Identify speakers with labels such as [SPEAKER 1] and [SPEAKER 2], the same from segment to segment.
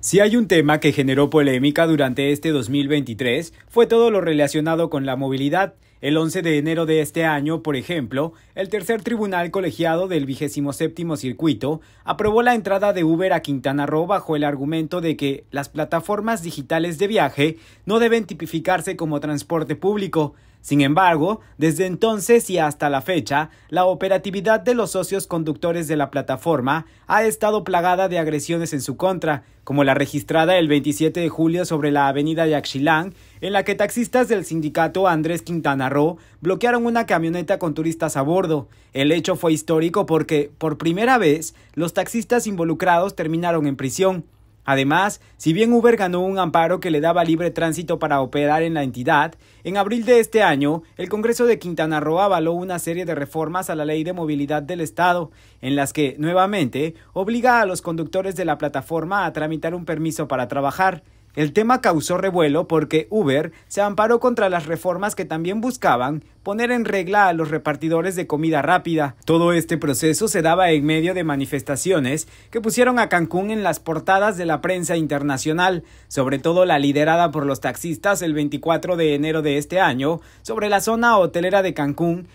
[SPEAKER 1] Si hay un tema que generó polémica durante este 2023, fue todo lo relacionado con la movilidad. El 11 de enero de este año, por ejemplo, el tercer tribunal colegiado del 27 Circuito aprobó la entrada de Uber a Quintana Roo bajo el argumento de que las plataformas digitales de viaje no deben tipificarse como transporte público, sin embargo, desde entonces y hasta la fecha, la operatividad de los socios conductores de la plataforma ha estado plagada de agresiones en su contra, como la registrada el 27 de julio sobre la avenida Yaxchilán, en la que taxistas del sindicato Andrés Quintana Roo bloquearon una camioneta con turistas a bordo. El hecho fue histórico porque, por primera vez, los taxistas involucrados terminaron en prisión. Además, si bien Uber ganó un amparo que le daba libre tránsito para operar en la entidad, en abril de este año, el Congreso de Quintana Roo avaló una serie de reformas a la Ley de Movilidad del Estado, en las que, nuevamente, obliga a los conductores de la plataforma a tramitar un permiso para trabajar. El tema causó revuelo porque Uber se amparó contra las reformas que también buscaban poner en regla a los repartidores de comida rápida. Todo este proceso se daba en medio de manifestaciones que pusieron a Cancún en las portadas de la prensa internacional, sobre todo la liderada por los taxistas el 24 de enero de este año sobre la zona hotelera de Cancún,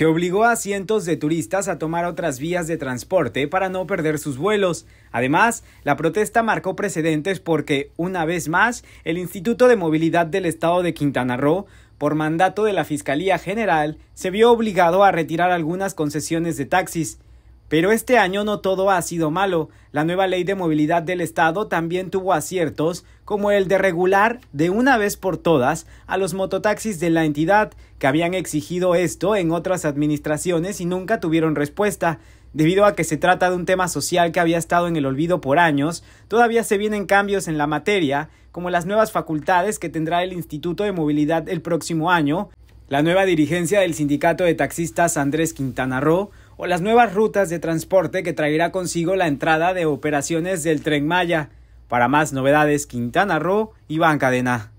[SPEAKER 1] que obligó a cientos de turistas a tomar otras vías de transporte para no perder sus vuelos. Además, la protesta marcó precedentes porque, una vez más, el Instituto de Movilidad del Estado de Quintana Roo por mandato de la Fiscalía General, se vio obligado a retirar algunas concesiones de taxis. Pero este año no todo ha sido malo. La nueva ley de movilidad del Estado también tuvo aciertos, como el de regular de una vez por todas a los mototaxis de la entidad, que habían exigido esto en otras administraciones y nunca tuvieron respuesta. Debido a que se trata de un tema social que había estado en el olvido por años, todavía se vienen cambios en la materia, como las nuevas facultades que tendrá el Instituto de Movilidad el próximo año, la nueva dirigencia del sindicato de taxistas Andrés Quintana Roo, o las nuevas rutas de transporte que traerá consigo la entrada de operaciones del Tren Maya. Para más novedades, Quintana Roo, y Cadena.